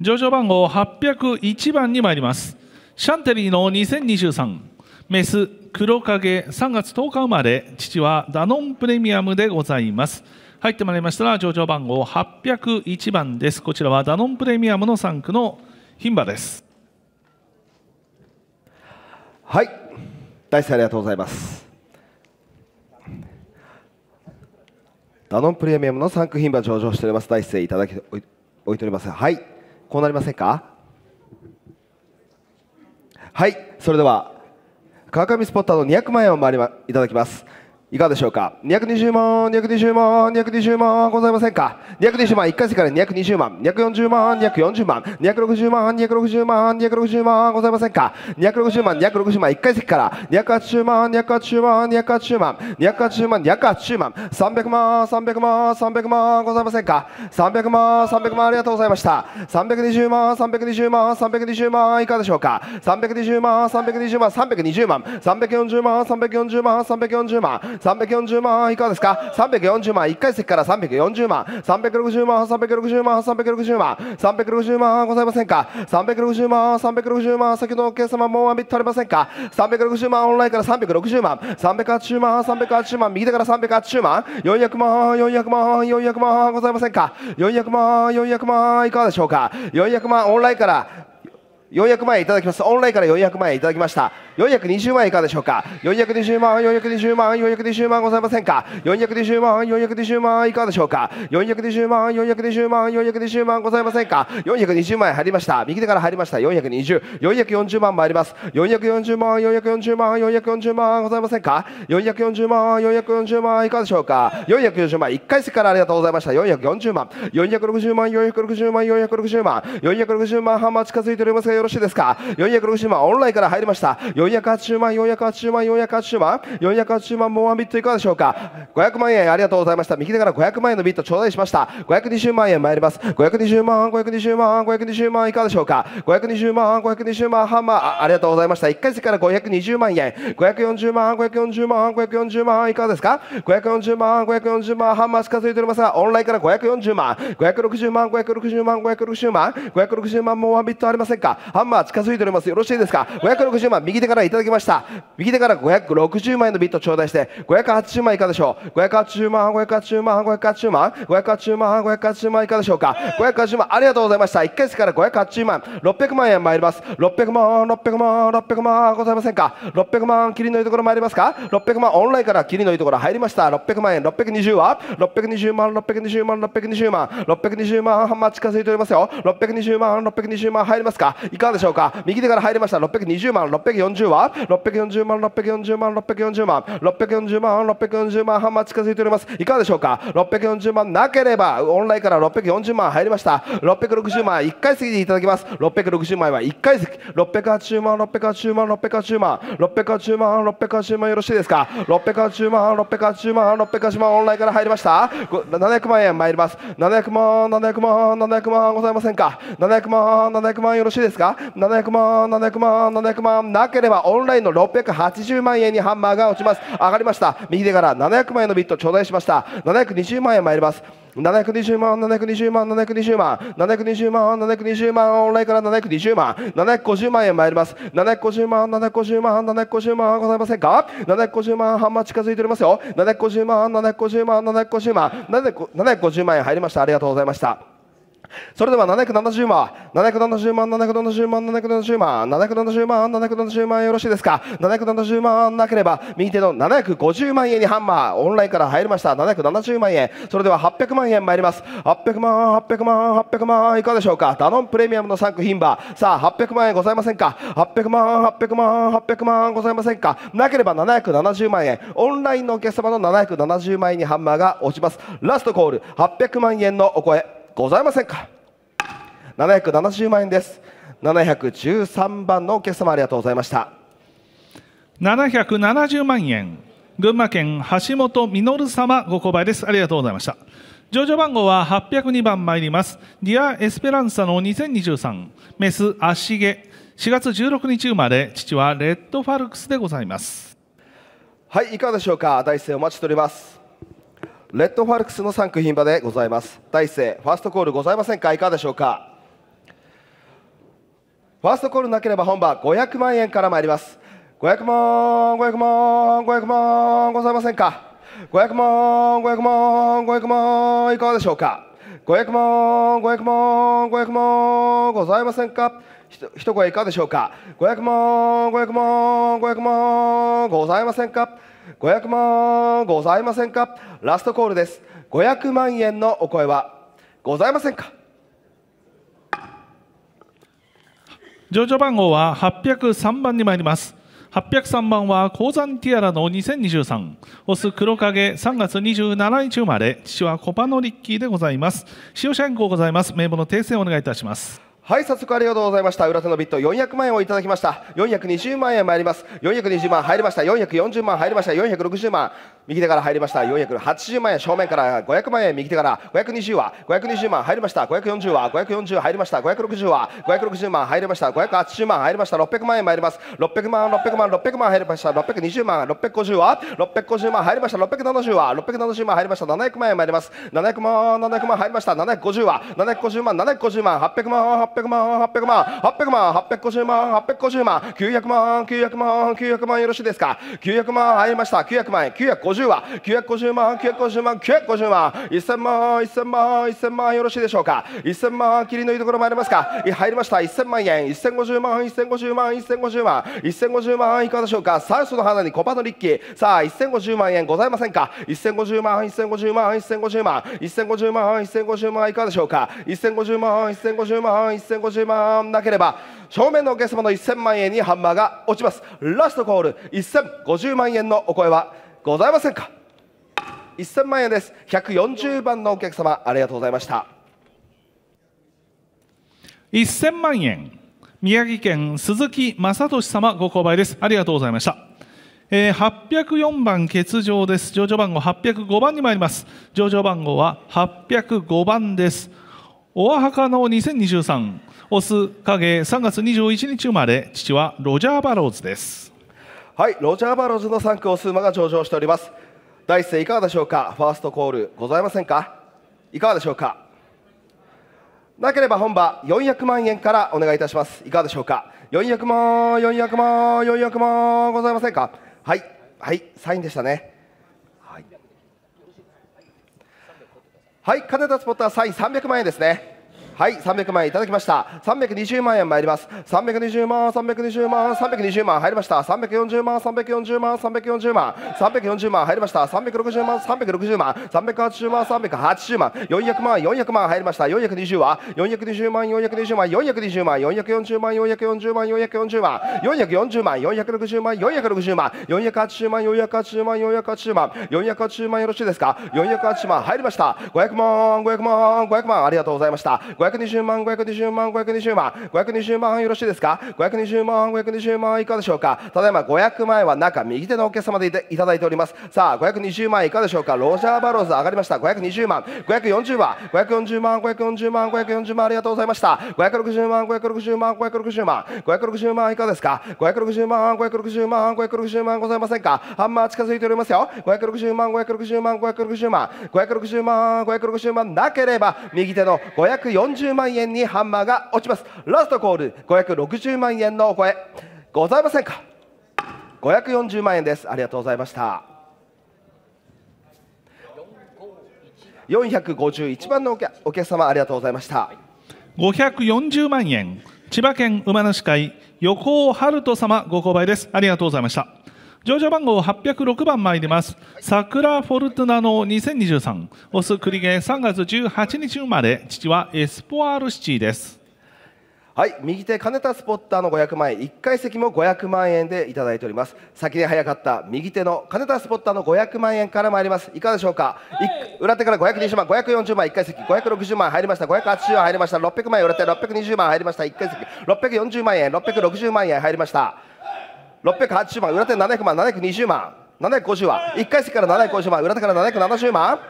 上場番号801番に参りますシャンテリーの2023メス黒影3月10日生まれ父はダノンプレミアムでございます入ってまいりましたら上場番号801番ですこちらはダノンプレミアムの3区の牝馬ですはい大勢ありがとうございますダノンプレミアムの3区牝馬上場しております大勢いただきおいておりますはいこうなりませんかはいそれでは川上スポッターの200万円を回り、ま、いただきますいかがでしょうか220万220万220万ございませんか220万1回生から220万240万240万260万260万260万ございませんか260万260万1回席から280万280万280万280万280万300万300万300万ございませんか300万300万ありがとうございました320万320万320万いかがでしょうか320万320万320万340万340万340万340万いかがですか340万1階席から340万360万360万360万360万ございませんか360万360万先ほどのお客様もうワンビットありませんか360万オンラインから360万380万380万右手から380万400万400万400万ございませんか400万400万いかがでしょうか400万オンラインから400万円いただきますオンラインから400万円いただきました420万円いかがでしょうか420万420万420万ございませんか420万420万いかがでしょうか420万420万420万ございませんか420万円入りました右手から入りました420440万参ります440万440万440万ございませんか440万440万いかがでしょうか440万1回席からありがとうございました440万460万460万460万460万半ば近づいておりますがよろしいですか460万オンラインから入りました480万480万480万480万モアビットいかがでしょうか500万円ありがとうございました右手から500万円のビット頂戴しました520万円参ります520万520万520万いかがでしょうか520万520万ハンマーありがとうございました1回席から520万円540万540万540万いかがですか540万540万ハンマー近づいておりますがオンラインから540万560万560万560万560万もう万もワンビットありませんかハンマー近づいておりますよろしいですか560万右手からいただきました右手から560万円のビット頂戴して580万いかでしょう580万580万580万580万580万いかでしょうか580万ありがとうございました1ヶ月から580万600万円参ります600万600万600万ございませんか600万切りのいいところ参りますか600万オンラインから切りのいいところ入りました600万円620は620万620万620万620万ハンマー近づいておりますよ620万620万入りますかいかがでしょうか右手から入りました620万640は640万640万640万640万640万半ば近づいておりますいかがでしょうか640万なければオンラインから640万入りました660万1回過ぎていただきます660万は1回席680万680万680万680万680万よろしいですか680万680万680万オンラインから入りました700万円参ります700万700万700万ございませんか700万700万よろしいですかか700万700万700万なければオンラインの680万円にハンマーが落ちます上がりました右手から700万円のビット頂戴しました720万円参ります720万、720万、720万、720万、720万、オンラインから720万、750万円参ります。750万、750万、750万ございませんか ?750 万、半ば近づいておりますよ。750万、750万、750万、750万円入りました。ありがとうございました。それでは770万、770万、770万、770万、770万、770万よろしいですか ?770 万なければ、右手の750万円にハンマー、オンラインから入りました。770万円。それでは800万円参ります。800万、800万、800万、いかがでしょうかダノンプレミアムの3区牝馬。さあ、800万円ございませんか ?800 万、800万、800万ございませんかなければ770万円。オンラインのお客様の770万円にハンマーが落ちます。ラストコール、800万円のお声。ございませんか770万円です713番のお客様ありがとうございました770万円群馬県橋本実様ご購買ですありがとうございました上場番号は802番参りますディア・エスペランサの2023メス足毛4月16日生まれ父はレッドファルクスでございますはいいかがでしょうか大勢お待ちしておりますレッドファルクスの作品場でございます第一声ファーストコールございませんかいかがでしょうかファーストコールなければ本番500万円から参ります500万500万500万ございませんか500万500万500万いかがでしょうか500万500万500万ございませんかひ一声いかがでしょうか500万500万500万ございませんか500万ございませんかラストコールです500万円のお声はございませんか上場番号は803番に参ります803番は鉱山ティアラの2023オス黒影3月27日生まれ父はコパノリッキーでございます使用者変更ございます名簿の訂正をお願いいたしますはい早速ありがとうございました裏手のビット400万円をいただきました420万円参ります420万入りました440万入りました460万右手から入りました480万円正面から500万円右手から520は520万入りました540は540入りました560は560万入りました580万入りました600万円参ります600万600万600万入りました620万650は650万入りました670は670万入りました700万円参ります700万700万入りました750は750万750万800万800万800万800万800万850万850万900万900万900万よろしいですか900万入りました900万950は950万950万950万1000万1000万1000万よろしいでしょうか1000万切りのいいところもありますか入りました1000万円1050万1050万1050万1050万いかがでしょうか酸素の花にコパのリッキーさあ1050万円ございませんか1050万1050万1050万1050万1050万いかがでしょうか1050万1050万1050万1050万なければ正面のお客様の1000万円にハンマーが落ちますラストコール1050万円のお声はございませんか1000万円です140番のお客様ありがとうございました1000万円宮城県鈴木正俊様ご購買ですありがとうございましたえー、804番欠場です上場番号805番に参ります上場番号は805番ですおアハカの2023オス影3月21日生まれ父はロジャー・バローズですはいロジャー・バローズの3区オス馬が上場しております第一声いかがでしょうかファーストコールございませんかいかがでしょうかなければ本場400万円からお願いいたしますいかがでしょうか400万400万400万ございませんかはいはいサインでしたねはい金田スポットはサイン300万円ですねはい300万円いただきました320万円参ります320万320万320万入りました340万340万340万340万入りました360万360万380万380万400万400万入りました420は420万420万420万440万440万440万440万460万460万480万480万480万480万よろしいですか480万入りました500万500万500万ありがとうございました500 520万520万520万520万よろしいですか520万520万いかがでしょうかただいま500万円は中右手のお客様でいただいておりますさあ520万円いかがでしょうかロジャーバローズ上がりました520万540万540万540万540万ありがとうございました560万560万560万560万いかがですか560万560万560万ございませんかハンマー近づいておりますよ560万560万560万560万560万なければ右手の540万、40万円にハンマーが落ちますラストコール560万円のお声ございませんか540万円ですありがとうございました451番のお客お客様ありがとうございました540万円千葉県馬主会横尾春人様ご購買ですありがとうございました上場番号806番参ります。桜フォルトナの2023、オスクリゲ3月18日生まれ、父はエスポアールシティです。はい、右手金田スポッターの500万円、1階席も500万円でいただいております。先に早かった右手の金田スポッターの500万円から参ります。いかがでしょうか。はい、裏手から520万、540万、1階席560万入りました。580万入りました。600万円裏手620万入りました。1階席640万円、660万円入りました。680万、裏手700万、720万、750万、1階席から750万、裏手から770万、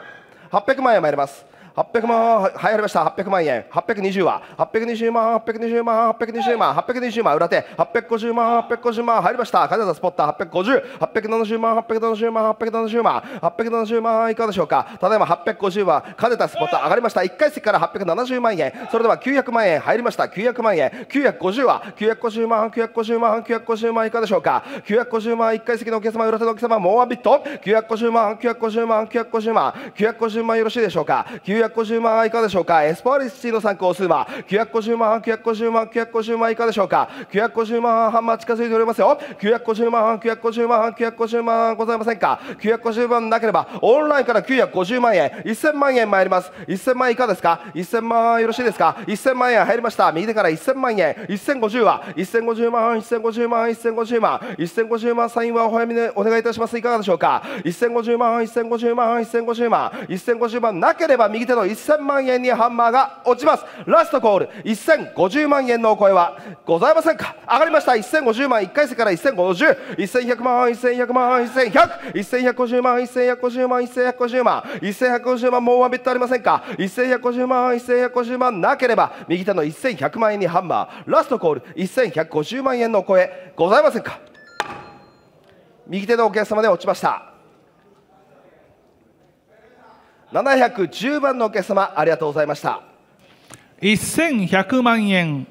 800万円参ります。800万はい入りました800万円820は820万820万820万820万裏手850万850万入りました金田スポッター850 870万870万870万870万いかがでしょうかただいま850は金田スポッター上がりました1階席から870万円それでは900万円入りました900万円950は950万950万950万いかがでしょうか950万1階席のお客様裏手のお客様もうワンビット950万950万950万950万よろしいでしょうか950万はいかがでしょうかエスパーリスチーの参考数は950万950万950万いかがでしょうか950万半ま近づいておりますよ950万950万950万ございませんか950万なければオンラインから950万円1000万円参ります1000万いかがですか1000万よろしいですか1000万円入りました右手から1000万円1050は1050万1050万1050万1050万サインはお早めにお願いいたしますいかがでしょうか1050万1050万1050万1050万なければ右手の1000万円にハンマーが落ちますラストコール1050万円のお声はございませんか上がりました1050万1回戦から10501100万1100万11001150万1150万1150万1150万もうワンビットありませんか1150万1150万なければ右手の1100万円にハンマーラストコール1150万円のお声ございませんか右手のお客様で落ちました710番のお客様ありがとうございました1100万円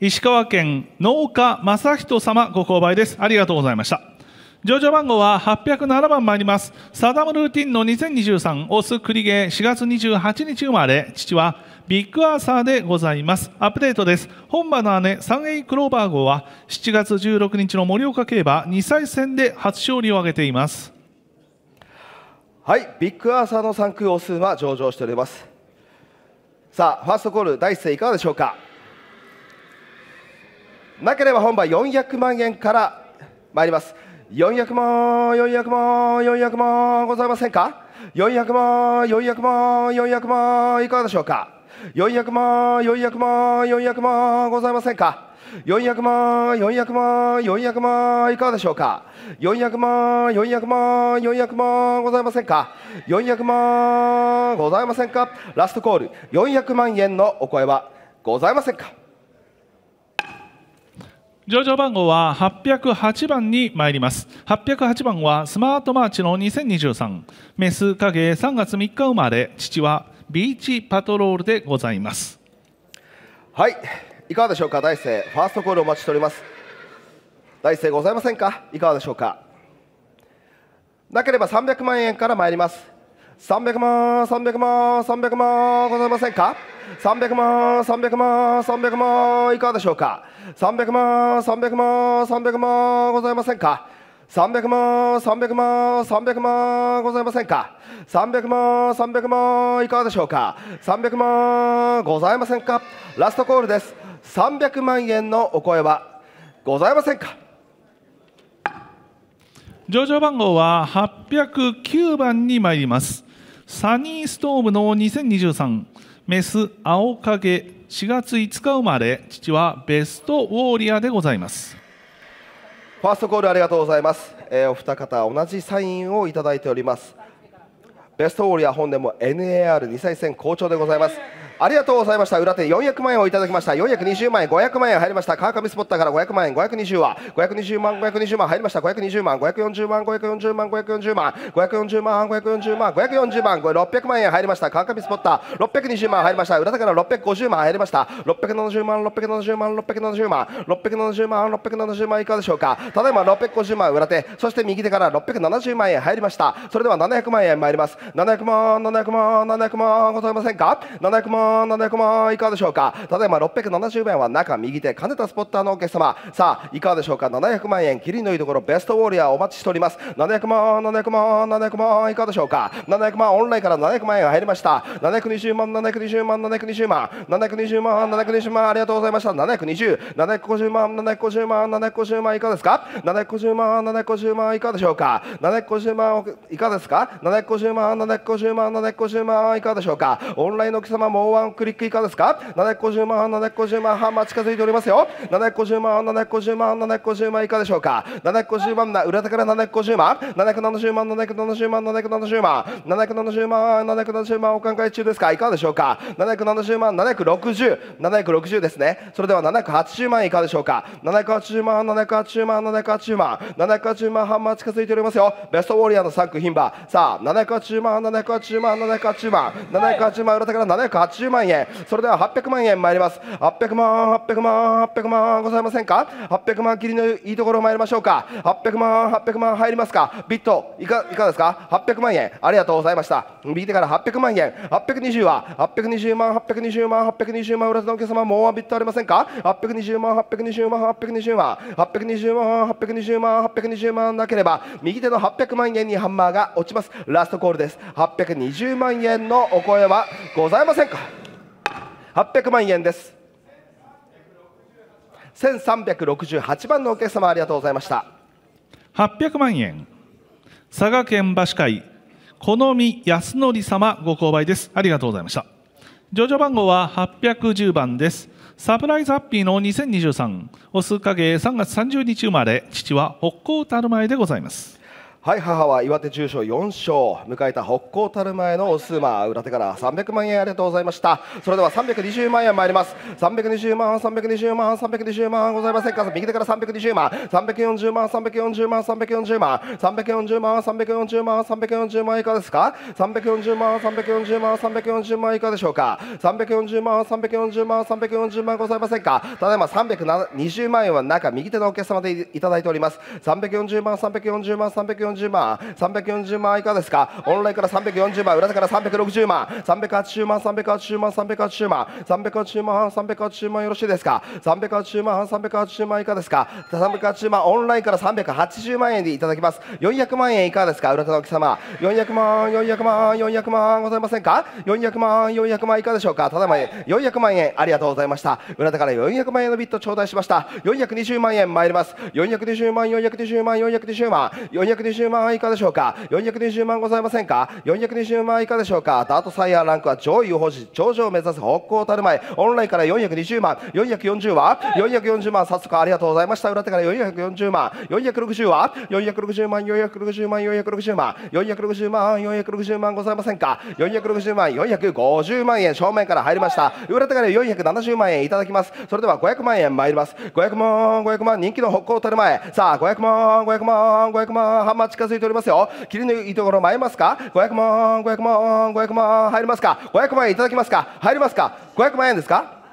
石川県農家正人様ご購買ですありがとうございました上場番号は807番参りますサダムルーティンの2023オスクリゲー4月28日生まれ父はビッグアーサーでございますアップデートです本場の姉サンエイクローバー号は7月16日の盛岡競馬2歳戦で初勝利を挙げていますはいビッグアーサーの3空オスは上場しておりますさあファーストコール第一声いかがでしょうかなければ本番400万円から参ります400万400万400万ございませんか400万400万400万いかがでしょうか400万400万400万ございませんか400万、400万、400万、いかがでしょうか。400万、400万、400万ございませんか。400万ございませんか。ラストコール、400万円のお声はございませんか。上場番号は808番に参ります808番はスマートマーチの2023メス影3月3日生まれ父はビーチパトロールでございますはいいかがでしょうか大勢ファーストコールお待ちしております大勢ございませんかいかがでしょうかなければ300万円から参ります300万300万300万ございませんか300万300万300万いかがでしょうか300万300万300万ございませんか300万300万300万ございませんか300万300万いかがでしょうか300万ございませんかラストコールです300万円のお声はございませんか上場番号は809番に参りますサニーストームの2023メス青影4月5日生まれ父はベストウォーリアでございますファーストコールありがとうございます、えー、お二方同じサインをいただいておりますベストウォーリア本年も NAR2 歳戦好調でございますありがとうございました裏手400万円をいただきました420万円500万円入りました川上スポッターから500万円520は520万520万入りました520万540万540万540万540万540万540万600万円入りました川上スポッター620万入りました裏手から650万入りました670万670万670万670万670万いかがでしょうかただいま650万裏手そして右手から670万円入りましたそれでは700万円参ります700万700万700万ございませんか700万700万いかがでしょうかただいま670円は中右手金田スポッターのお客様さあいかがでしょうか700万円切りのいいところベストウォーリアーお待ちしております700万700万700万いかがでしょうか700万オンラインから700万円が入りました720万720万720万720万720万ありがとうございました720 750万750万750万いかがですか750万750万いかがでしょうか750万いかがですか750万750万750万いかがでしょうかオンラインのお客様もワンクリック以下ですか750万750万半近づいておりますよ750万750万750万いかでしょうか750万な裏手から750万770万770万770万770万770万お考え中ですかいかがでしょうか770万760 760ですねそれでは780万いかがでしょうか780万780万780万780万半近づいておりますよベストウォリアーの3区牝馬さあ780万780万780万780万裏手から780万8 0万円それでは800万円参ります800万800万800万ございませんか800万切りのいいところ参りましょうか800万800万入りますかビットいかがですか800万円ありがとうございました右手から800万円820は820万820万820万裏手のお客様もうワンビットありませんか820万820万820万820万820万820万なければ右手の800万円にハンマーが落ちますラストコールです820万円のお声はございませんか800万円です1368番のお客様ありがとうございました800万円佐賀県馬市会好み安則様ご購買ですありがとうございました上場番号は810番ですサプライズハッピーの2023数か影3月30日生まれ父は北高たるまえでございますはい母は岩手住所4勝迎えた北高たる前のオス馬裏手から300万円ありがとうございましたそれでは320万円参ります320万320万320万ございませんか右手から320万340万340万340万340万340万340万以下ですか340万340万340万以下でしょうか340万340万340万ございませんかただいま320万円は中右手のお客様でいただいております340万340万340万340万340万いかですかオンラインから340万裏手から360万380万380万380万380万380万よろしいですか380万380万いかですか380万オンラインから380万円でいただきます400万円いかがですか裏手のお客様400万400万400万ございませんか400万400万いかがでしょうかただいま400万円ありがとうございました裏手から400万円のビット頂戴しました420万円参ります420万420万420万420 420万以下でしょうか420万ございませんか420万以下でしょうかダートサイヤーランクは上位を保持頂上を目指す北高たる前オンラインから420万440は440万早速ありがとうございました裏手から440万460は460万460万460万460万460万ございませんか460万450万円正面から入りました裏手から470万円いただきますそれでは500万円参ります500万500万人気の北高たる前さあ500万500万500万ハンマーが近づいておりますよ切りのいいところ参りますか500万500万500万入りますか500万円いただきますか入りますか500万円ですか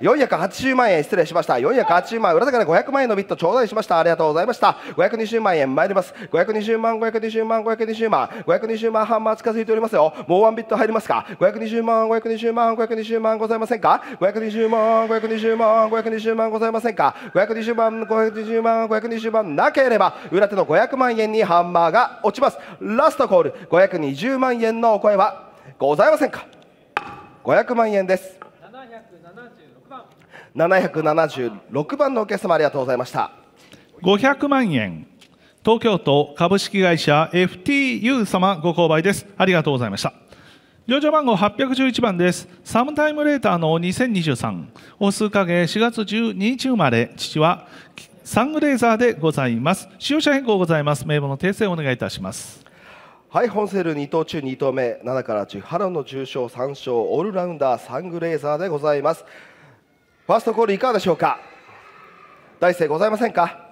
480万円失礼しました480万裏高で500万円のビット頂戴しましたありがとうございました520万円参ります520万520万520万520万ハンマー近づいておりますよもうワンビット入りますか520万520万520万ございませんか520万520万520万ございませんか520万520万520万なければ裏手の500万円にハンマーが落ちますラストコール520万円のお声はございませんか500万円です776番のお客様ありがとうございました500万円東京都株式会社 FTU 様ご購買ですありがとうございました上場番号811番ですサムタイムレーターの2023オス影4月12日生まれ父はサングレーザーでございます使用者変更ございます名簿の訂正お願いいたしますはい本セール2等中2等目7から10波ロの重賞3勝オールラウンダーサングレーザーでございますファーストコールいかがでしょうか大勢ございませんか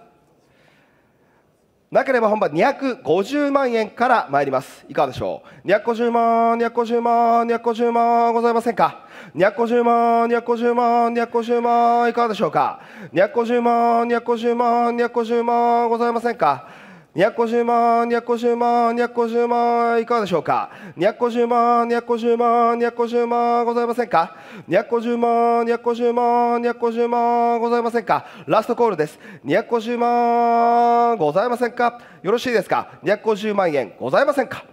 なければ本番250万円から参りますいかがでしょう250万250万250万ございませんか250万250万250万いかがでしょうか250万250万250万ございませんか250万、250万、250万、いかがでしょうか ?250 万、250万、250万ございませんか ?250 万、250万、250万ございませんかラストコールです。250万ございませんかよろしいですか ?250 万円ございませんか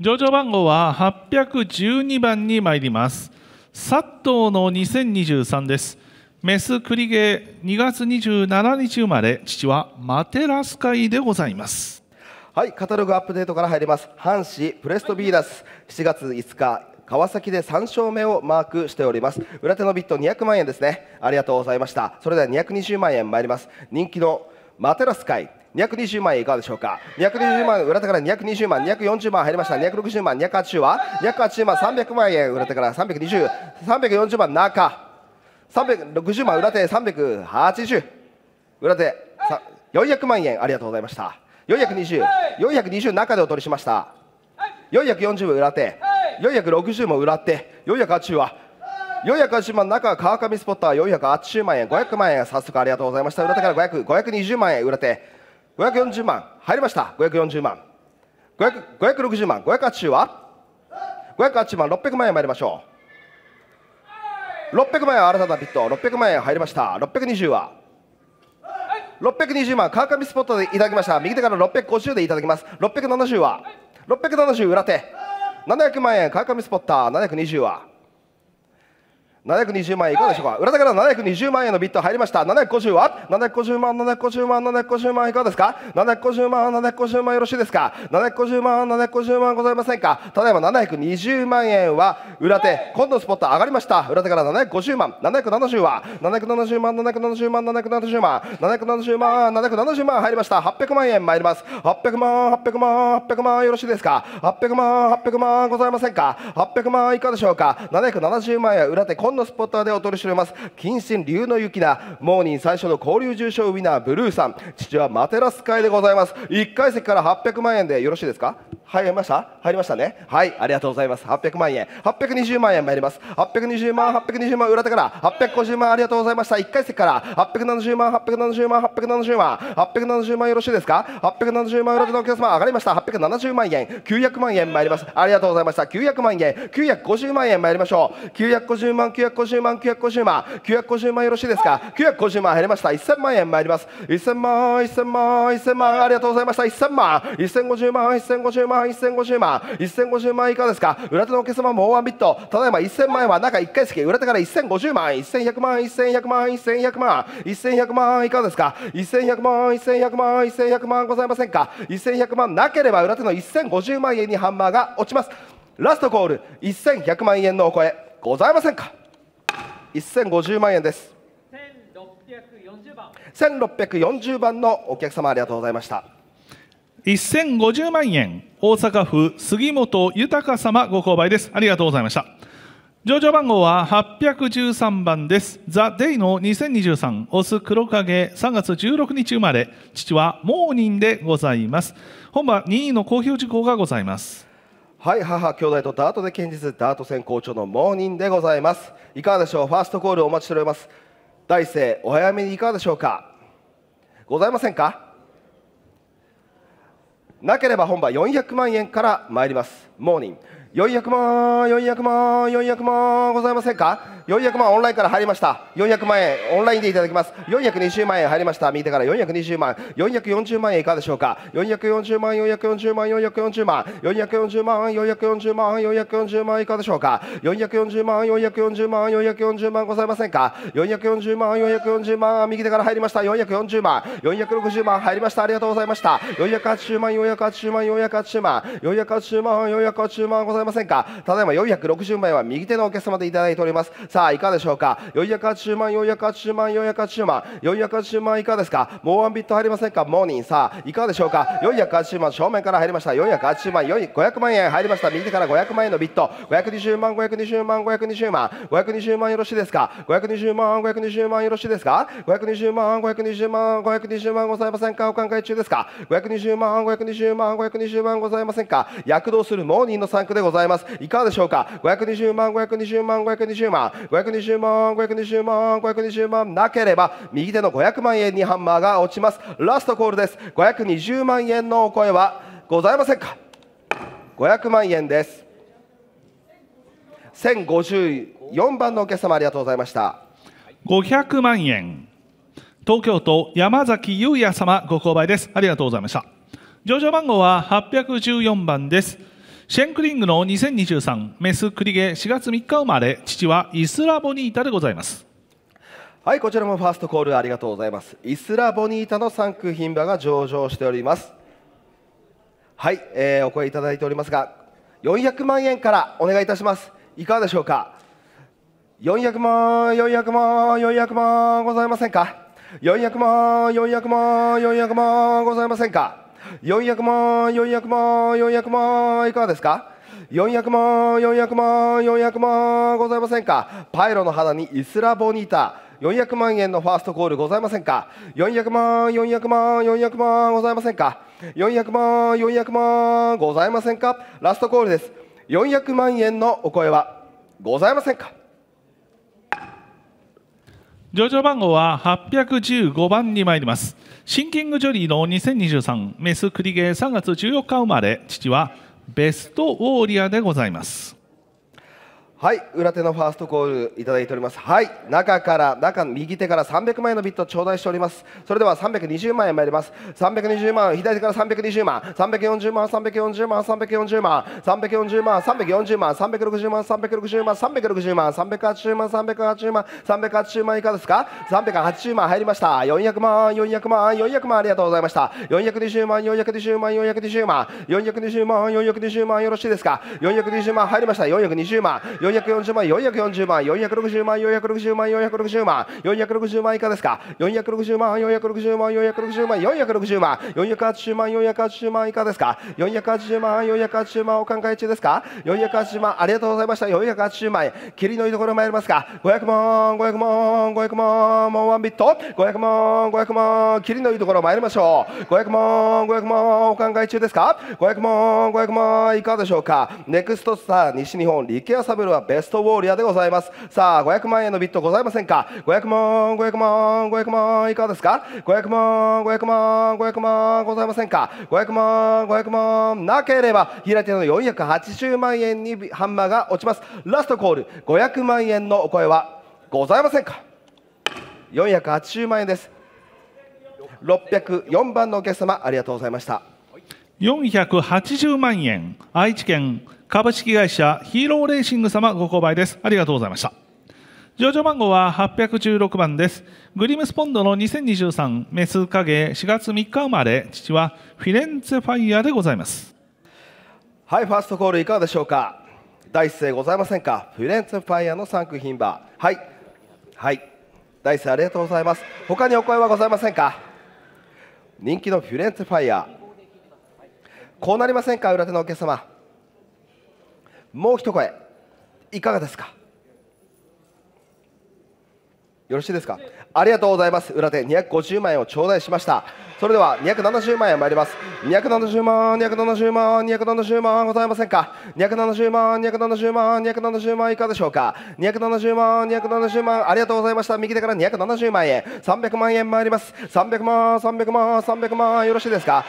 上場番号は812番に参ります。佐藤トの2023です。メスゲー2月27日生まれ父はマテラス会でございますはいカタログアップデートから入ります阪神プレストビーナス7月5日川崎で3勝目をマークしております裏手のビット200万円ですねありがとうございましたそれでは220万円参ります人気のマテラス会220万円いかがでしょうか220万裏手から220万240万入りました260万280は280万300万円裏手から320 340万中360万裏手380裏手400万円ありがとうございました420420中でお取りしました440も裏手460も裏手480は480万中川上スポッター480万円500万円早速ありがとうございました裏手から5 2 0万円裏手540万入りました540万560万580は5 0万600万円参りましょう万円新たなピット600万円入りました620は620万川上スポットでいただきました右手から650でいただきます670は670裏手700万円川上スポッター720は720万円いかがでしょうか、はい、浦田から720万円のビット入りました750は750万750万750万いかがですか750万750万よろしいですか750万750万ございませんかただいま720万円は裏手、はい、今度スポット上がりました裏手から750万770は770万770万770万770万770万入りました800万円参ります800万800万800万よろしいですか800万800万ございませんか800万いかがでしょうか770万円は裏手今4のスポッターでお取りしております謹慎竜の雪菜モーニン最初の交流重賞ウィナーブルーさん父はマテラス会でございます1階席から800万円でよろしいですか入りました入りましたねはいありがとうございます800万円820万円参ります820万820万裏手から850万ありがとうございました1階席から870万870万870万870万よろしいですか870万裏手のお客様上がりました870万円900万円参りますありがとうございました900万円950万円参りましょう950万9 950万950万950万よろしいですか950万減りました1000万円参ります1000万1000万1000万ありがとうございました1000万1050万1050万1050万1050万いかがですか裏手のお客様もオーワンビットただいま1000万円は中1回席裏手から1050万1100万1100万1100万1100万いかがですか1100万1100万1100万ございませんか1100万なければ裏手の1050万円にハンマーが落ちますラストコール1100万円のお声ございませんか1050万円です1640番1640番のお客様ありがとうございました1050万円大阪府杉本豊様ご購買ですありがとうございました上場番号は813番です。ザ・デイの2023、オス黒影3月16日生まれ、父はモーニンでございます。本場任意の公表事項がございます。はい母兄弟とダートで堅実ダート戦好調のモーニンでございますいかがでしょうファーストコールお待ちしております大勢お早めにいかがでしょうかございませんかなければ本場400万円から参りますモーニング400万、400万、400万ございませんか ?400 万オンラインから入りました。400万円、オンラインでいただきます。420万円入りました。右手から420万、440万円いかがでしょうか ?440 万、440万、440万、440万、440万、440万いかがでしょうか ?440 万、440万、440万ございませんか ?440 万、440万、右手から入りました。440万、460万入りました。ありがとうございました。480万、480万、480万、480万、480万ございました。ざいませんかただいま460万円は右手のお客様でいただいておりますさあいかがでしょうか480万480万480万480万いかがですかもうワンビット入りませんかモーニンさあいかがでしょうか480万正面から入りました480万500万円入りました右手から500万円のビット520万520万520万520万よろしいですか520万520万よろしいですか520万520万520万ございませんかお考え中ですか520万520万520万ございませんか躍動するモーニンの3区でございますございますいかがでしょうか520万520万520万520万520万520万なければ右手の500万円にハンマーが落ちますラストコールです520万円のお声はございませんか500万円です1054番のお客様ありがとうございました500万円東京都山崎優也様ご購買ですありがとうございました上場番号は814番ですシェンクリングの2023メスクリゲ4月3日生まれ父はイスラボニータでございますはいこちらもファーストコールありがとうございますイスラボニータの3空品馬が上場しておりますはい、えー、お声いただいておりますが400万円からお願いいたしますいかがでしょうか400万400万400万ございませんか400万400万400万ございませんか400万、400万、400万、いかがですか400万、400万、400万ございませんかパイロの肌にイスラボニータ400万円のファーストコールございませんか400万、400万、400万ございませんか400万、400万ございませんかラストコールです400万円のお声はございませんか上場番号は815番に参りますシンキングジョリーの2023メスクリゲー3月14日生まれ父はベストウォーリアでございますはい裏手のファーストコールいただいておりますはい中から中右手から300万円のビット頂戴しておりますそれでは320万円参ります320万左手から320万340万340万340万340万340万360万360万360万380万380万380万いかがですか380万入りました400万400万400万ありがとうございました420万420万420万420万420万よろしいですか420万入りました420万440万440万460万460万460万460万以下ですか460万460万460万460万480万480万以下ですか480万480万お考え中ですか480万ありがとうございました480万円りのいいところ参りますか500万500万500万もうワンビット500万500万りのいいところ参りましょう500万500万お考え中ですか500万500万いかがでしょうかネクストスター西日本力也サブルはベストウォーリアでございますさあ500万円のビットございませんか500万500万500万いかがですか500万500万500万ございませんか500万500万なければ平手の480万円にハンマーが落ちますラストコール500万円のお声はございませんか480万円です604番のお客様ありがとうございました480万円愛知県株式会社ヒーローレーシング様ご購買です。ありがとうございました。上場番号は816番です。グリムスポンドの2023メス影4月3日生まれ、父はフィレンツェファイヤーでございます。はい、ファーストコールいかがでしょうか第一声ございませんかフィレンツェファイヤーの3区品番。はい。はい。第一声ありがとうございます。他にお声はございませんか人気のフィレンツェファイヤー。こうなりませんか裏手のお客様。もう一声いかがですかよろしいですかありがとうございます裏手250万円を頂戴しましたそれでは270万円参ります270万270万270万ございませんか270万270万270万いかがでしょうか270万270万ありがとうございました右手から270万円300万円参ります300万300万300万よろしいですか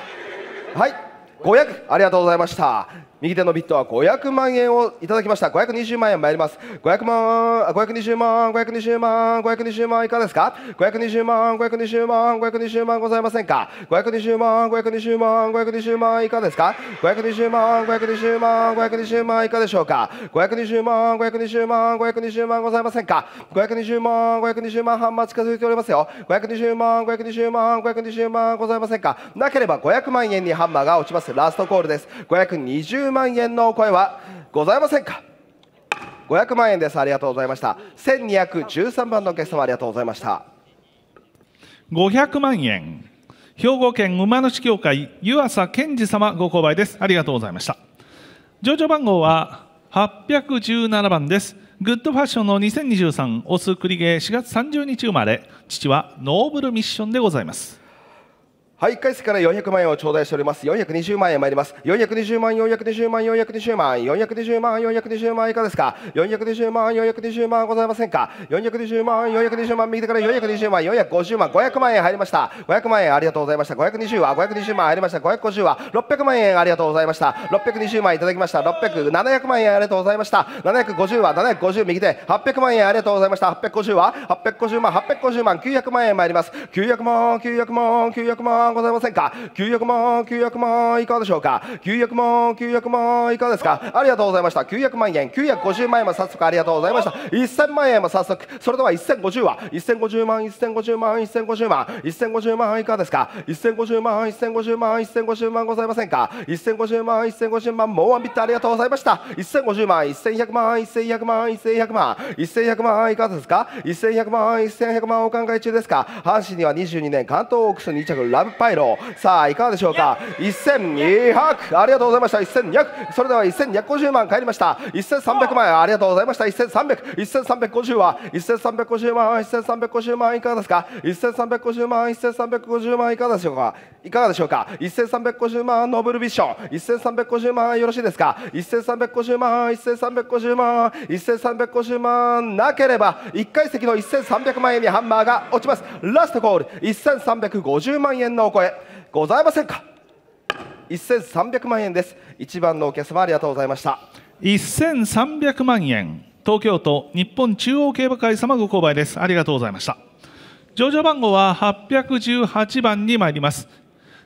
はい500ありがとうございました右手のビットは500万円をいただきました520万円参ります500万520万520万520万いかがですか520万520万520万ございませんか520万520万520万いかがですか520万520万520万いかでしょうか520万520万520万ございませんか520万520万半ば近づいておりますよ520万520万520万ございませんかなければ500万円にハンマーが落ちますラストコールです520万万円のお声はございませんか500万円ですありがとうございました1213番のお客様ありがとうございました500万円兵庫県馬主協会湯浅健二様ご購買ですありがとうございました上場番号は817番ですグッドファッションの2023オスクリゲ4月30日生まれ父はノーブルミッションでございますはい、回数から400万円を頂戴しております。420万円参ります。420万、420万、420万、420万、420万、いかですか ?420 万、420万ございませんか ?420 万、420万、右から420万、450万、500万円入りました。500万円ありがとうございました。520は、520万入りました。550は、600万円ありがとうございました。620万いただきました。600、700万円ありがとうございました。750は、750右で、800万円ありがとうございました。850は、850万、850万、900万円参ります。900万、900万、900万、ございませんか900万900万いかがでしょうか900万900万いかがですかありがとうございました900万円950万円も早速ありがとうございました1000万円も早速それでは1050は1050万1050万1050万1050万いかがですか1050万1050万1050万ございませんか1050万1050万もうワンビットありがとうございました1050万1100万1100万1100万1100万いかがですか1100万1100万お考え中ですか阪神には22年関東オークス2着ラブパパイロさあいかがでしょうか1200ありがとうございました1200それでは1250万返りました1300万ありがとうございました1300 1350は1350万1350万いかがですか1350万1350万いかがでしょうかいかがでしょうか1350万ノブルビッション1350万よろしいですか1350万1350万1350万なければ1階席の1300万円にハンマーが落ちますラストゴール1350万円の声ございませんか1300万円です一番のお客様ありがとうございました1300万円東京都日本中央競馬会様ご購買ですありがとうございました上場番号は818番に参ります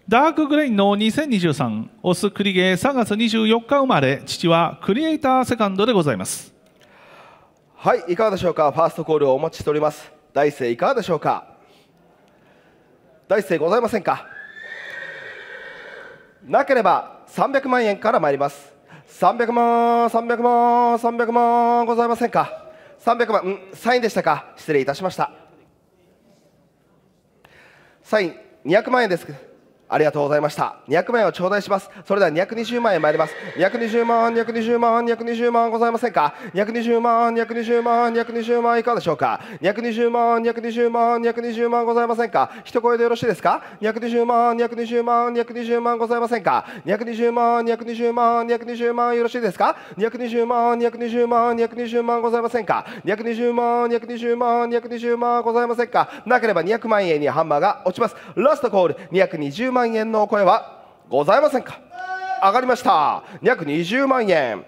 ダークグレインの2023オスクリゲー3月24日生まれ父はクリエイターセカンドでございますはいいかがでしょうかファーストコールをお待ちしております大勢いかがでしょうか大勢ございませんかなければ300万円から参ります300万300万300万ございませんか300万うんサインでしたか失礼いたしましたサイン200万円ですありがとうございました。200万円を頂戴します。それでは220万円参ります。220万、220万、220万ございませんか ?220 万、220万、220万いかがでしょうか ?220 万、220万、220万ございませんか一声でよろしいですか ?220 万、220万、220万ございませんか ?220 万、220万、220万よろしいですか ?220 万、220万、220万ございませんか ?220 万、220万、220万ございませんかなければ200万円にハンマーが落ちます。ラストコール、220万万円のお声はございませんか上がりました220万円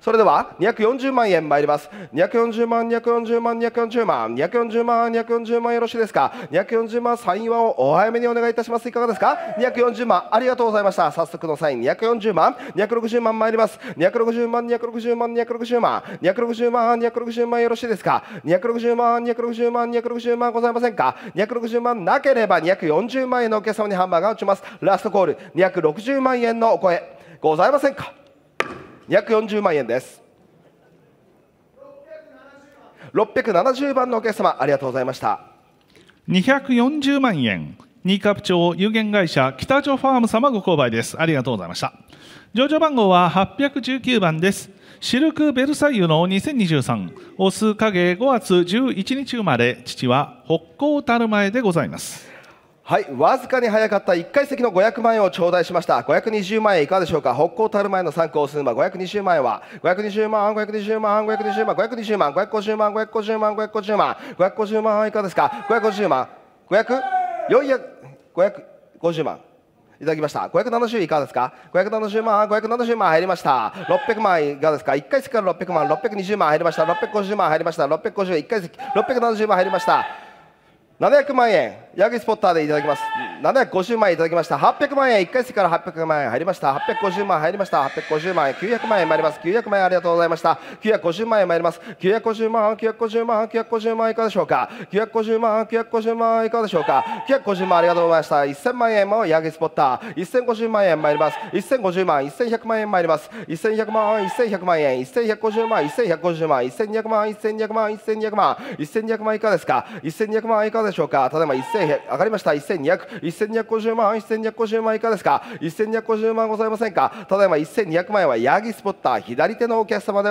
それでは240万円参ります240万240万240万240万240万よろしいですか240万サインはお早めにお願いいたしますいかがですか240万ありがとうございました早速のサイン240万260万参ります260万260万260万260万260万よろしいですか260万260万260万ございませんか260万なければ240万円のお客様にハンマーが落ちますラストコール260万円のお声ございませんか240万円です670番のお客様ありがとうございました240万円新株町有限会社北町ファーム様ご購買ですありがとうございました上場番号は819番ですシルク・ベルサイユの2023オス影5月11日生まれ父は北高港樽前でございますはいわずかに早かった1階席の500万円を頂戴しました520万円いかがでしょうか北高たる前の参考数馬520万円は520万520万520万520万550万550万550万550万いかがですか550万500400550万いただきました570いかがですか570万570万入りました600万いかがですか1階席から600万620万入りました650万入りました650 1回席670万入りました700万円八口スポッターでいただきます。750万円いただきました。800万円、1回席から800万円入りました。850万円入りました。850万円、900万円参ります。900万円ありがとうございました。950万円参ります。950万円、950万円、950万円いかがでしょうか。950万円、950万円いかがでしょうか。950万円ありがとうございました。1000万円も矢口スポッター。1050万円参ります。1050万円、1100万円参ります。1100万円、1100万円、1150万1150万円、1200万1200万円、1200万円、1200万いかがですか。1200万円いかがでしょうか。ただいま1 0 1 0上がりました1200 1250万1250万以下ですか1250万ございませんかただいま1200万円はヤギスポッター左手のお客様で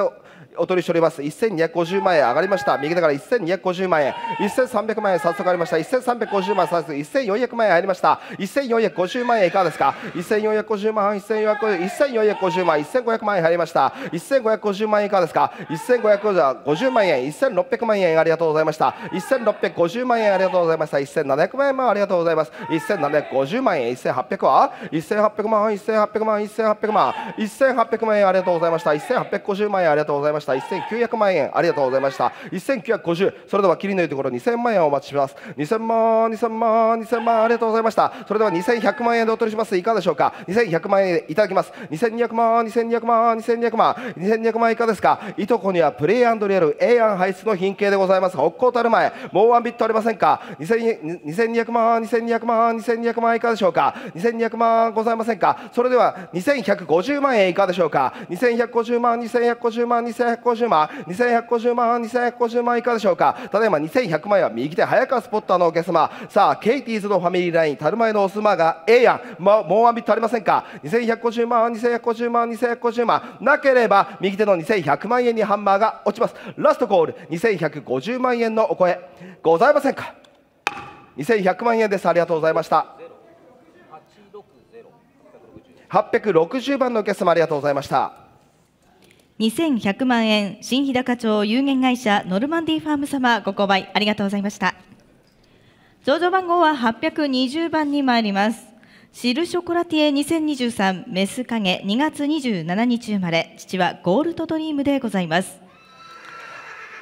お取りしております1250万円上がりました右だから1250万円1300万円早速ありました1350万円早速1400万円入りました1450万円いかがですか1450万1450万1500万円入りました1550万円いかがですか1550万円1600万円ありがとうございました1650万円ありがとうございました1700万円ありがとうございます1750万円1800は1800万1800万1800万1800万円ありがとうございました1850万円ありがとうございましたした1900万円ありがとうございました1950それでは切りのいいところ2000万円お待ちします2000万2000万2000万ありがとうございましたそれでは2100万円でお取りしますいかがでしょうか2100万円いただきます2200万2200万2200万2200万いかがですかいとこにはプレイアンドリアル A 案排出の品形でございます北高たる前もうワンビットありませんか2200万2200万2200万いかがでしょうか2200万ございませんかそれでは2150万円いかがでしょうか2150万2150万2150万2150万2150万2150万いかがでしょうかただいま2100万円は右手早川スポッターのお客様さあケイティーズのファミリーラインたるまえのお住まがええやん、ま、もうワンビットありませんか2150万2150万2150万なければ右手の2100万円にハンマーが落ちますラストコール2150万円のお声ございませんか2100万円ですありがとうございました860番のお客様ありがとうございました2100万円新日高町有限会社ノルマンディファーム様ご購買ありがとうございました上場番号は820番に参りますシルショコラティエ2023メス影2月27日生まれ父はゴールドドリームでございます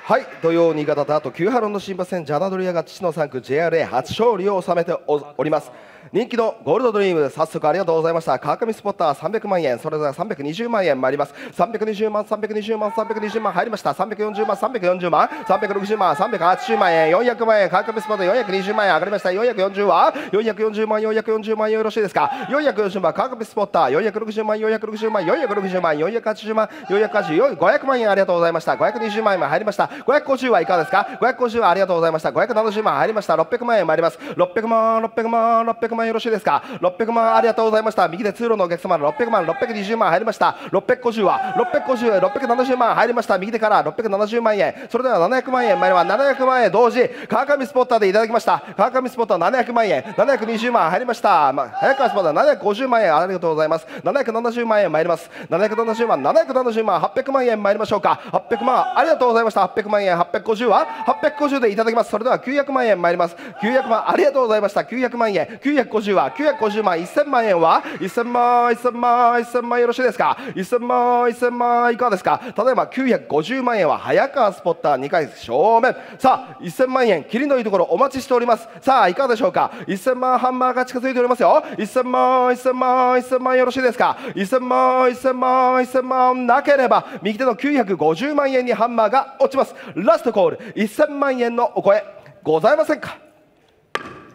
はい土曜新潟とあと9波論の新馬戦ジャナドリアが父の3区 JRA 初勝利を収めております人気のゴールドドリーム早速ありがとうございました川上スポッター300万円それぞれ320万円参ります320万320万320万入りました340万340万360万380万円400万円川上スポッター420万円上がりました440は440万440万よろしいですか440万川上スポッター460万460万460万480万480500万円ありがとうございました520万円入りました550はいかがですか550はありがとうございました570万入りました600万円参ります600万600万600万万よろしいですか600万ありがとうございました右手通路のお客様600万620万入りました650は650円670万入りました右手から670万円それでは700万円参ります700万円同時川上スポッターでいただきました川上スポッター700万円720万入りました、まあ、早川スポッター750万円ありがとうございます770万円参ります770万770万800万円参りましょうか800万ありがとうございました800万円850は850でいただきますそれでは900万円参ります900万ありがとうございました900万円900 950は950万1000万円は1000万1000万1000万よろしいですか1000万1000万いかがですか例えば950万円は早川スポッター2回正面さあ1000万円切りのいいところお待ちしておりますさあいかがでしょうか1000万ハンマーが近づいておりますよ1000万1000万1000万よろしいですか1000万1000万1000万なければ右手の950万円にハンマーが落ちますラストコール1000万円のお声ございませんか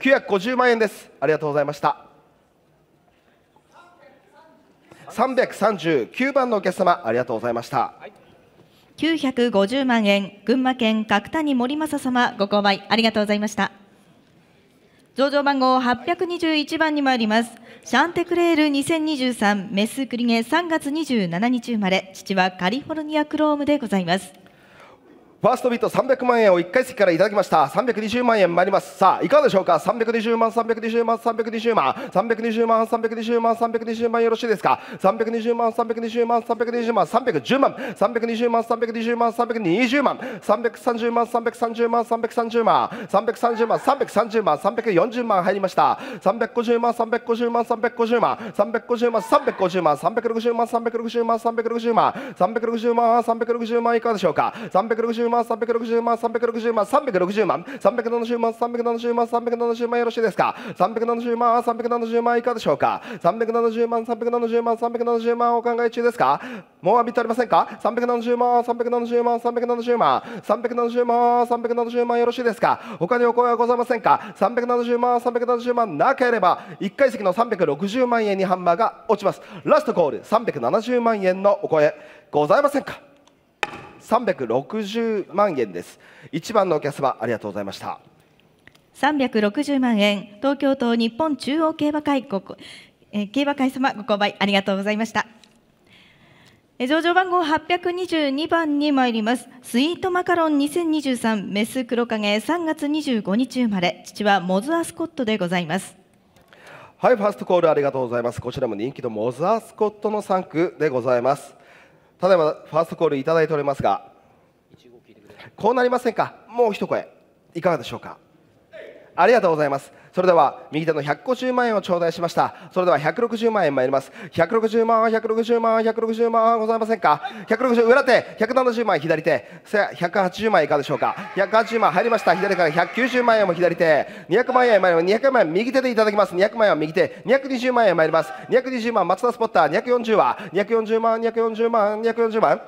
950万円ですありがとうございました339番のお客様ありがとうございました、はい、950万円群馬県角谷森正様ご購買ありがとうございました上場番号821番に参りますシャンテクレール2023メスクリゲ3月27日生まれ父はカリフォルニアクロームでございますファーストビート300万円を1回席からいただきました320万円参りますさあいかがでしょうか320万320万320万320万320万320万よろしいですか320万320万320万310万320万320万320万330万330万330万330万330万340万入りました350万350万350万350万350万360万360万360万360万360万いかがでしょうか360万万360万360万360万370万370万370万よろしいですか370万370万かがでしょうか370万370万370万お考え中ですかもう浴びてありませんか370万370万370万370万370万よろしいですか他にお声はございませんか370万370万なければ1階席の360万円にハンマーが落ちますラストコール370万円のお声ございませんか360万円です一番のお客様ありがとうございました360万円東京都日本中央競馬会ご、えー、競馬会様ご購買ありがとうございましたえ上場番号822番に参りますスイートマカロン2023メス黒影3月25日生まれ父はモズアスコットでございますはいファーストコールありがとうございますこちらも人気のモズアスコットの3区でございますただいまファーストコールいただいておりますがこうなりませんかもう一声いかがでしょうかありがとうございますそれでは右手の150万円を頂戴しましたそれでは160万円参ります160万160万160万はございませんか160裏手170万左手180万いかがでしょうか180万入りました左から190万円も左手200万円参ります200万円右手でいただきます200万円は右手220万円参ります220万松田スポッター240は240万240万240万250万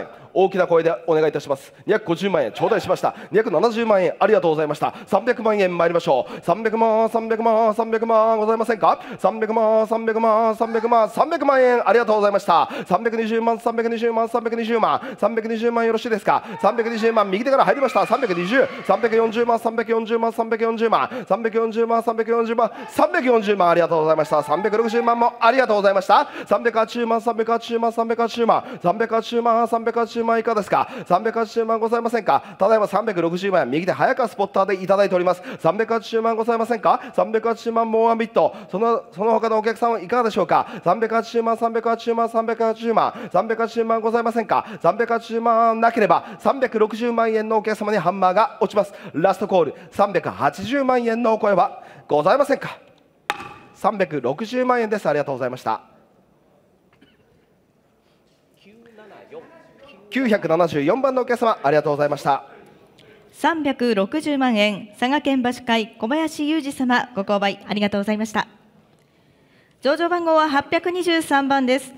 円大きな声でお願いいたします250万円頂戴しました270万円ありがとうございました300万円参りましょう300万300万300万ございませんか300万300万300万300万円ありがとうございました320万320万320万320万よろしいですか320万右手から入りました320340万340万340万340万340万340万ありがとうございました360万もありがとうございました380万380万380万380万380万万かがですか380万ございませんかただいま360万円、右手早川スポッターでいただいております380万ございませんか380万もうワンビットそのその他のお客さんはいかがでしょうか380万380万380万380万ございませんか380万なければ360万円のお客様にハンマーが落ちますラストコール380万円のお声はございませんか360万円ですありがとうございました974番のお客様ありがとうございました360万円佐賀県馬主会小林裕二様ご購買ありがとうございました上場番号は823番です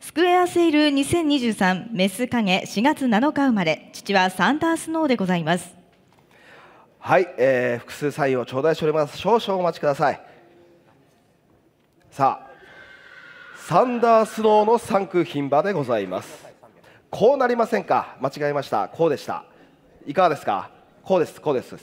スクエアセール2023メス影4月7日生まれ父はサンダースノーでございますはい、えー、複数サインを頂戴しております少々お待ちくださいさあサンダースノーの3区品場でございますこうなりませんか間違えましたこうでしたいかがですかこうですこうです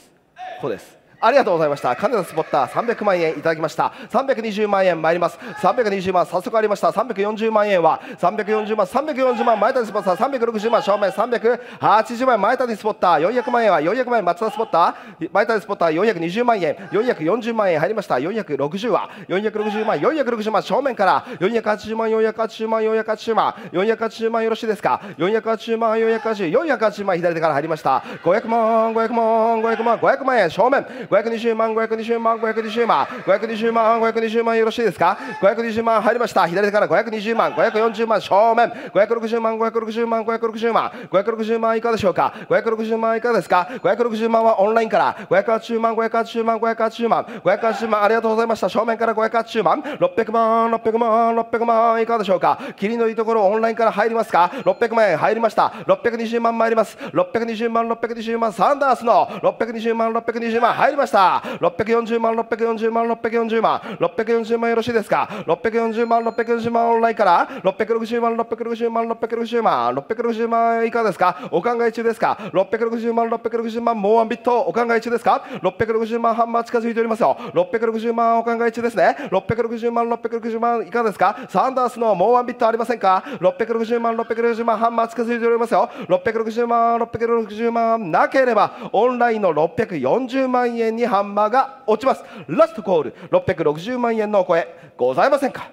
こうですありがとうございました金田スポッター300万円いただきました320万円参ります320万早速ありました340万円は340万340万前谷スポッター360万正面380万前谷スポッター400万円は400万円松田スポッター前谷スポッター420万円440万円入りました460は460万460万正面から480万480万480万480万よろしいですか480万480 480万左手から入りました500万500万500万500万円正面520万520万520万520万520万よろしいですか520万入りました左手から520万540万正面560万560万560万560万いかがでしょうか560万いかがですか560万はオンラインから580万580万580万580万ありがとうございました正面から580万600万600万600万いかがでしょうかりのいいところオンラインから入りますか600万円入りました620万参ります620万620万サンダースの620万620万入りましたました640万640万640万640万よろしいですか640万640万オンラインから660万660万660万660万いかがですかお考え中ですか660万660万もうワンビットお考え中ですか660万ハンマー近づいておりますよ660万お考え中ですね660万660万いかがですかサンダースのもうワンビットありませんか660万660万ハンマー近づいておりますよ660万660万なければオンラインの640万円円にハンマーが落ちますラストコール660万円のお声ございませんか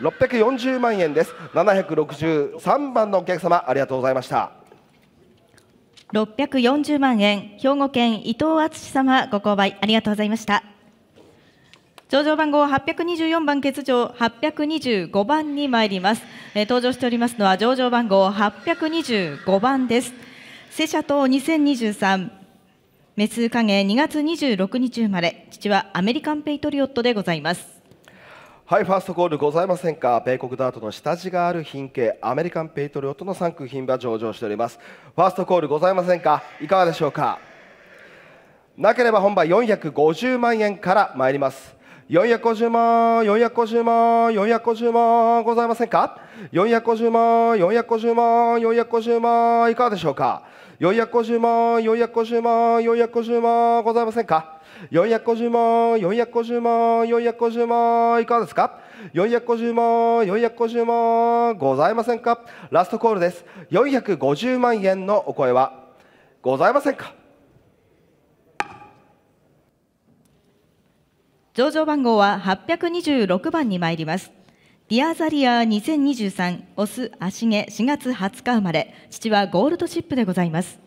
640万円です763番のお客様ありがとうございました640万円兵庫県伊藤敦様ご購買ありがとうございました上場番号824番欠場825番に参ります、えー、登場しておりますのは上場番号825番ですセシャ島2023メス影2月26日生まれ父はアメリカンペイトリオットでございますはいファーストコールございませんか米国ダートの下地がある品系アメリカンペイトリオットの3区品が上場しておりますファーストコールございませんかいかがでしょうかなければ本場450万円から参ります450万450万450万ございませんか450万450万450万いかがでしょうか450万、450万、450万ございませんか450万、450万、450万、いかがですか450万、450万、ございませんかラストコールです。450万円のお声はございませんか上場番号は826番に参ります。ディアザリア2023オス足毛4月20日生まれ父はゴールドシップでございます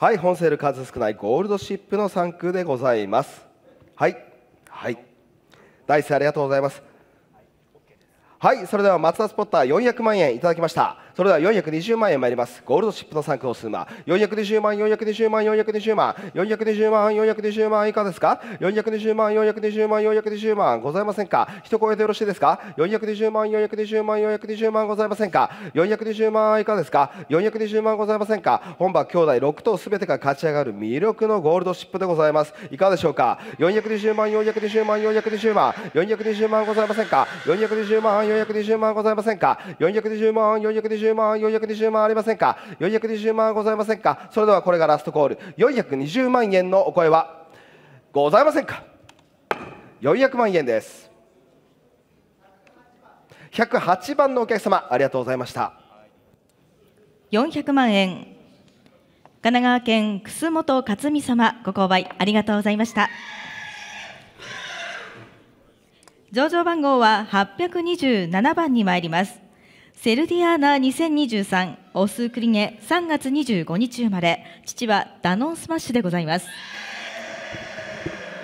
はい本セール数少ないゴールドシップの3区でございますはいはい大勢ありがとうございますはいそれではマツダスポッター400万円いただきましたそれでは420万円参りますゴールドシップの参考数万420万420万420万420万420万いかがですか420万420万420万ございませんか一声でよろしいですか420万420万420万ございませんか420万いかがですか420万ございませんか本場兄弟6頭すべてが勝ち上がる魅力のゴールドシップでございますいかがでしょうか420万420万420万420万ございませんか420万420万ございませんか420万420万420万420万ありませんか420万ございませんかそれではこれがラストコール420万円のお声はございませんか400万円です108番のお客様ありがとうございました400万円神奈川県楠本克美様ご購買ありがとうございました上場番号は827番に参りますセルディアーナ2023オスクリネ3月25日生まれ父はダノンスマッシュでございます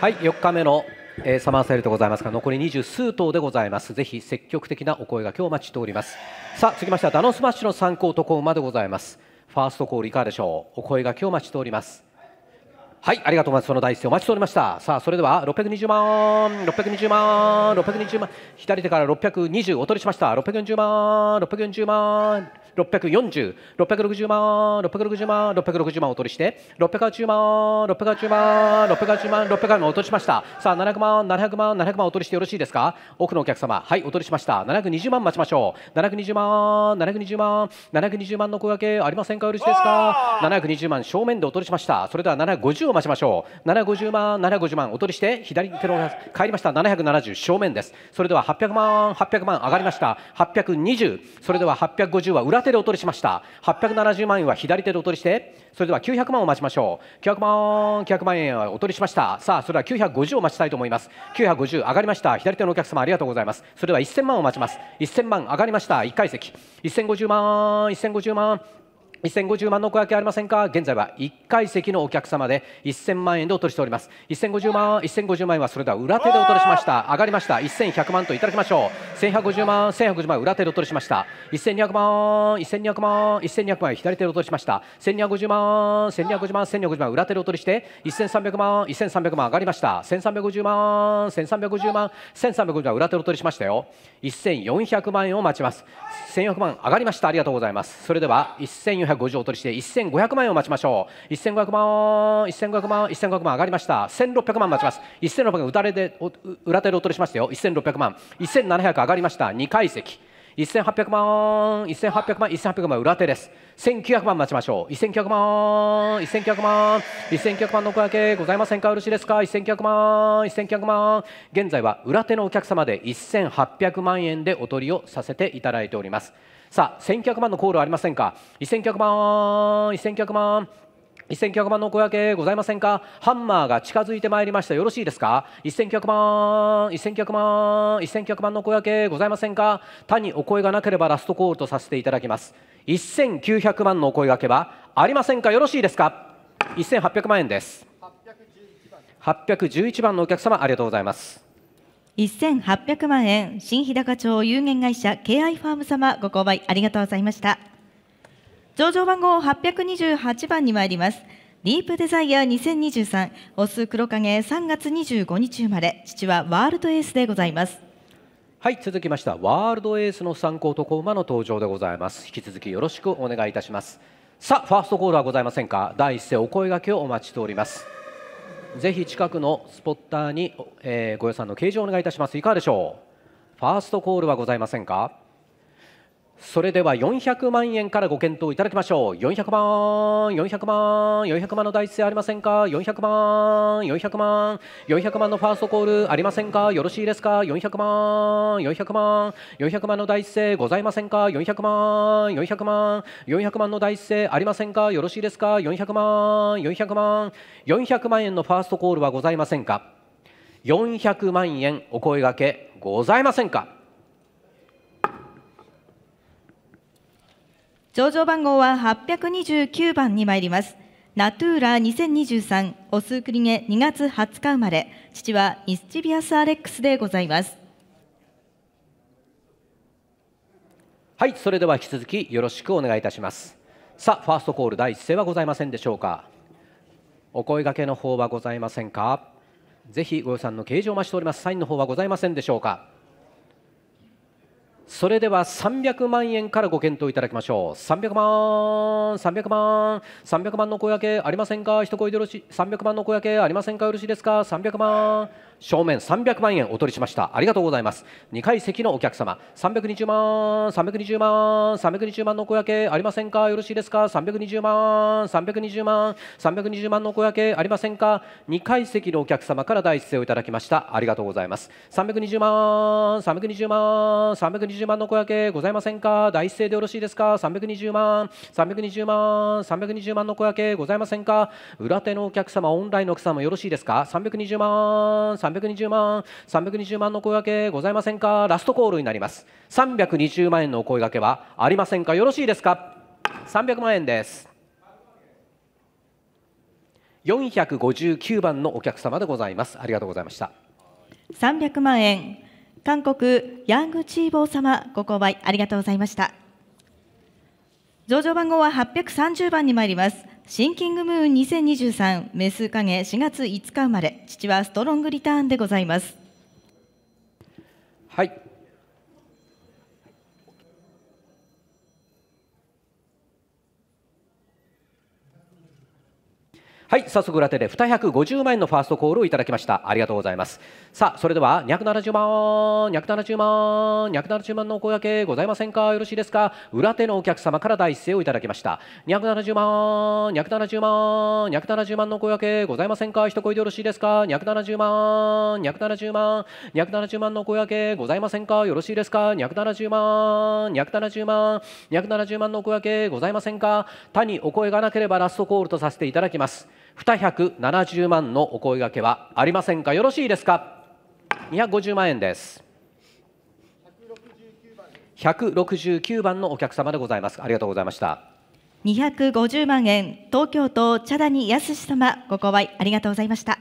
はい4日目の、えー、サマーセールでございますが残り20数頭でございますぜひ積極的なお声が今日待ちしておりますさあ続きましてはダノンスマッシュの参考と子馬でございますファーストコールいかがでしょうお声が今日待ちしておりますはい、ありがとうございます。その一声お待ちしておりました。さあ、それでは620万、620万、620万、左手から620お取りしました。640万、640万、640、6六0万、660万、660万お取りして、680万、680万、680万、680万お取りしました。さあ、7 0万、7 0万、7 0万お取りしてよろしいですか奥のお客様、はい、お取りしました。百二十万待ちましょう。百二十万、百二十万、百二十万の小掛けありませんかよろしいですか百二十万正面でお取りしました。それでは百5十を待ちましょう750万750万お取りして左手の帰りました770正面ですそれでは800万800万上がりました820それでは850は裏手でお取りしました870万円は左手でお取りしてそれでは900万を待ちましょう900万900万円はお取りしましたさあそれでは950を待ちたいと思います950上がりました左手のお客様ありがとうございますそれでは1000万を待ちます1000万上がりました1階席1050万1050万1050万の小予けありませんか現在は1階席のお客様で1000万円でお取りしております1050万1050万円はそれでは裏手でお取りしました上がりました1100万といただきましょう1150万1150万裏手でお取りしました1200万1200万1200万左手でお取りしました1250万1250万1250万裏手でお取りして1300万1300万上がりました1350万1350万1350万裏手でお取りしましたよ1400万円を待ちます1400万上がりましたありがとうございますそれでは1400 1 5 0お取りして1500万円を待ちましょう1500万1500万1500万上がりました1600万待ちます1600万打たれで裏手でお取りしましたよ1600万1700上がりました2階席1800万、1800万、1800万、裏手です。1900万待ちましょう。1900万、1900万、1900万のおかげございませんか、嬉しいですか、1900万、1900万。現在は裏手のお客様で1800万円でお取りをさせていただいております。さあ1900万のコールありませんか1900万1900万1900万の小焼けございませんかハンマーが近づいてまいりましたよろしいですか1900万1900万1900万の小焼けございませんか他にお声がなければラストコールとさせていただきます1900万のお声がけはありませんかよろしいですか1800万円です811番のお客様ありがとうございます1800万円新日高町有限会社 KI ファーム様ご購買ありがとうございました上場番号828番に参りますディープデザイア2023オス黒影3月25日生まれ父はワールドエースでございますはい続きましたワールドエースの参考と子馬の登場でございます引き続きよろしくお願いいたしますさあファーストコールはございませんか第一声お声掛けをお待ちしておりますぜひ近くのスポッターに、えー、ご予算の掲示をお願いいたしますいかがでしょうファーストコールはございませんかそれでは400万円からご検討いただきましょう400万400万400万の第一声ありませんか400万400万400万のファーストコールありませんかよろしいですか400万400万400万の第一声ございませんか400万400万400万の第一声ありませんかよろしいですか400万400万400万円のファーストコールはございませんか400万円お声がけございませんか上場番号は829番に参ります。ナトゥーラ2023オスクリゲ2月20日生まれ、父はミスチビアス・アレックスでございます。はい、それでは引き続きよろしくお願いいたします。さあ、ファーストコール第一声はございませんでしょうか。お声掛けの方はございませんか。ぜひご予算の掲示をお待ちしております。サインの方はございませんでしょうか。それでは300万円からご検討いただきましょう300万300万300万の小焼けありませんか一声でよろしい300万の小焼けありませんかよろしいですか300万正面300万円お取りしましたありがとうございます2階席のお客様320万320万320万の小焼けありませんかよろしいですか320万320万320万の小焼けありませんか2階席のお客様から第一声をいただきましたありがとうございます320万320万320万の小焼けございませんか第一声でよろしいですか320万320万320万の小焼けございませんか裏手のお客様オンラインのお客様よろしいですか320万320万320万の声掛けございませんかラストコールになります320万円のお声掛けはありませんかよろしいですか300万円です459番のお客様でございますありがとうございました300万円韓国ヤングチーボー様ご購買ありがとうございました上場番号は830番に参りますシンキングムーン2023メス影4月5日生まれ父はストロングリターンでございますはいはい早速裏手で250万円のファーストコールをいただきましたありがとうございますさあそれでは270万270万270万のお声がけございませんかよろしいですか裏手のお客様から第一声をいただきました270万270万270万のお声がけございませんか一声でよろしいですか270万270万270万のお声がけございませんかよろしいですか270万270万270万のお声がけございませんか他にお声がなければラストコールとさせていただきます270万のお声がけはありませんかよろしいですか250万円です169番のお客様でございますありがとうございました250万円東京都茶谷康様ご購買ありがとうございました